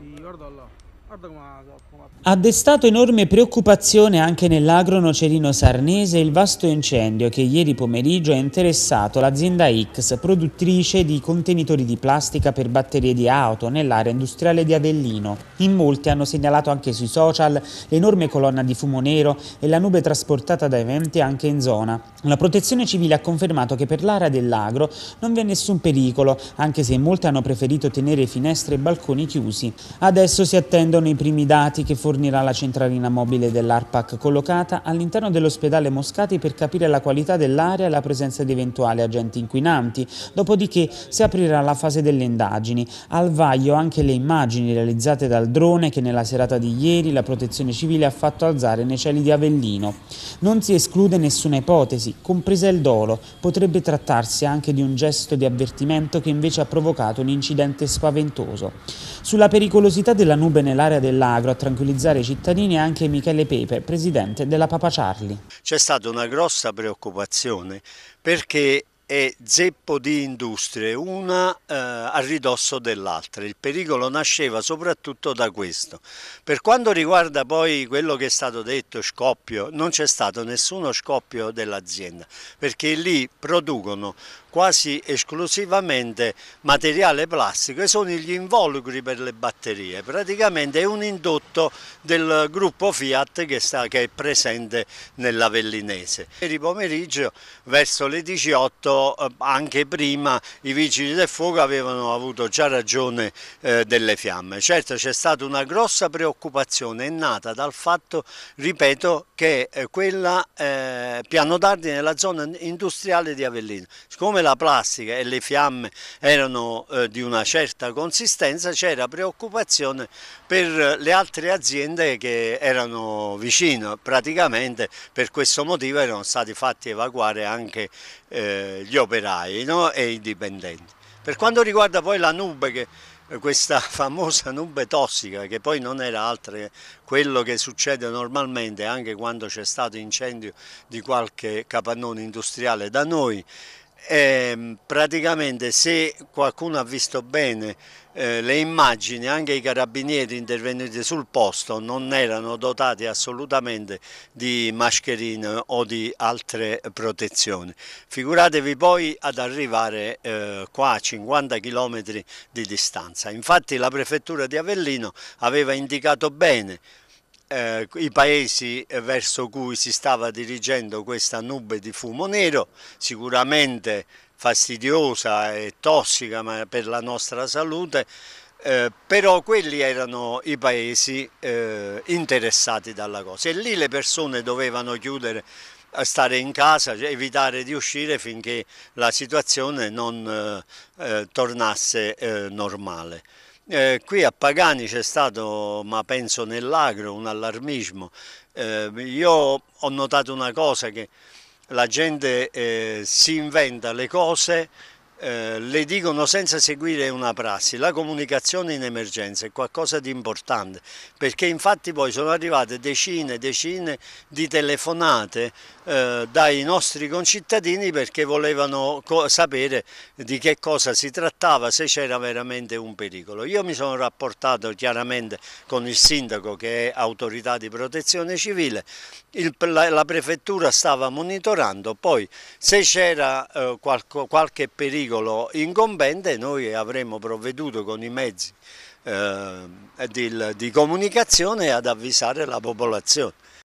في يرضى الله Ha destato enorme preoccupazione anche nell'agro nocerino sarnese il vasto incendio che ieri pomeriggio ha interessato l'azienda X, produttrice di contenitori di plastica per batterie di auto nell'area industriale di Avellino. In molti hanno segnalato anche sui social l'enorme colonna di fumo nero e la nube trasportata dai venti anche in zona. La protezione civile ha confermato che per l'area dell'agro non vi è nessun pericolo, anche se molti hanno preferito tenere finestre e balconi chiusi. Adesso si attendono sono i primi dati che fornirà la centralina mobile dell'ARPAC collocata all'interno dell'ospedale Moscati per capire la qualità dell'aria e la presenza di eventuali agenti inquinanti. Dopodiché si aprirà la fase delle indagini. Al vaglio anche le immagini realizzate dal drone che nella serata di ieri la protezione civile ha fatto alzare nei cieli di Avellino. Non si esclude nessuna ipotesi, compresa il dolo. Potrebbe trattarsi anche di un gesto di avvertimento che invece ha provocato un incidente spaventoso. Sulla pericolosità della nube nella all'area dell'agro a tranquillizzare i cittadini è anche Michele Pepe, presidente della Papa Charlie. C'è stata una grossa preoccupazione perché e zeppo di industrie, una eh, a ridosso dell'altra. Il pericolo nasceva soprattutto da questo. Per quanto riguarda poi quello che è stato detto, scoppio, non c'è stato nessuno scoppio dell'azienda, perché lì producono quasi esclusivamente materiale plastico e sono gli involucri per le batterie. Praticamente è un indotto del gruppo Fiat che, sta, che è presente nella Vellinese. Ieri pomeriggio verso le 18 eh, anche prima i vigili del fuoco avevano avuto già ragione eh, delle fiamme. Certo c'è stata una grossa preoccupazione, è nata dal fatto, ripeto, che eh, quella Piano tardi nella zona industriale di Avellino, siccome la plastica e le fiamme erano di una certa consistenza c'era preoccupazione per le altre aziende che erano vicino, praticamente per questo motivo erano stati fatti evacuare anche eh, gli operai no? e i dipendenti. Per quanto riguarda poi la nube, che, eh, questa famosa nube tossica che poi non era altro che quello che succede normalmente anche quando c'è stato incendio di qualche capannone industriale da noi e ehm, praticamente se qualcuno ha visto bene eh, le immagini, anche i carabinieri intervenuti sul posto non erano dotati assolutamente di mascherine o di altre protezioni. Figuratevi poi ad arrivare eh, qua a 50 km di distanza. Infatti la prefettura di Avellino aveva indicato bene eh, i paesi verso cui si stava dirigendo questa nube di fumo nero, sicuramente fastidiosa e tossica per la nostra salute, eh, però quelli erano i paesi eh, interessati dalla cosa e lì le persone dovevano chiudere stare in casa, cioè evitare di uscire finché la situazione non eh, eh tornasse eh, normale. Eh, qui a Pagani c'è stato, ma penso nell'agro, un allarmismo. Eh, io ho notato una cosa, che la gente eh, si inventa le cose eh, le dicono senza seguire una prassi, la comunicazione in emergenza è qualcosa di importante, perché infatti poi sono arrivate decine e decine di telefonate eh, dai nostri concittadini perché volevano sapere di che cosa si trattava, se c'era veramente un pericolo. Io mi sono rapportato chiaramente con il sindaco che è autorità di protezione civile, il, la, la, prefettura stava monitorando, poi se c'era eh, qualche pericolo pericolo incombente noi avremmo provveduto con i mezzi eh, di, di comunicazione ad avvisare la popolazione.